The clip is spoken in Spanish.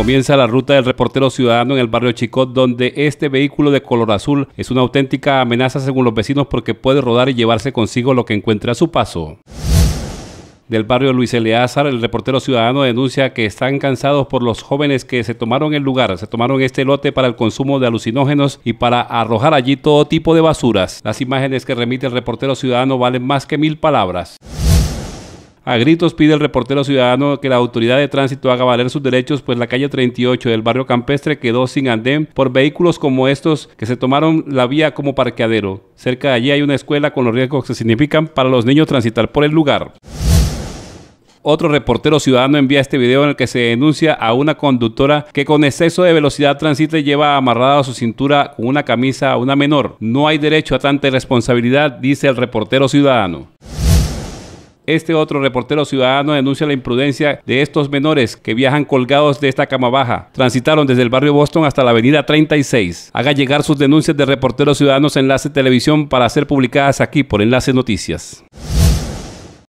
Comienza la ruta del reportero ciudadano en el barrio Chicot, donde este vehículo de color azul es una auténtica amenaza según los vecinos porque puede rodar y llevarse consigo lo que encuentre a su paso del barrio Luis Eleazar, el reportero ciudadano denuncia que están cansados por los jóvenes que se tomaron el lugar, se tomaron este lote para el consumo de alucinógenos y para arrojar allí todo tipo de basuras. Las imágenes que remite el reportero ciudadano valen más que mil palabras. A gritos pide el reportero ciudadano que la autoridad de tránsito haga valer sus derechos, pues la calle 38 del barrio campestre quedó sin andén por vehículos como estos que se tomaron la vía como parqueadero. Cerca de allí hay una escuela con los riesgos que significan para los niños transitar por el lugar. Otro reportero ciudadano envía este video en el que se denuncia a una conductora que con exceso de velocidad transita lleva amarrada a su cintura con una camisa a una menor. No hay derecho a tanta irresponsabilidad, dice el reportero ciudadano. Este otro reportero ciudadano denuncia la imprudencia de estos menores que viajan colgados de esta cama baja. Transitaron desde el barrio Boston hasta la avenida 36. Haga llegar sus denuncias de reporteros ciudadanos Enlace Televisión para ser publicadas aquí por Enlace Noticias.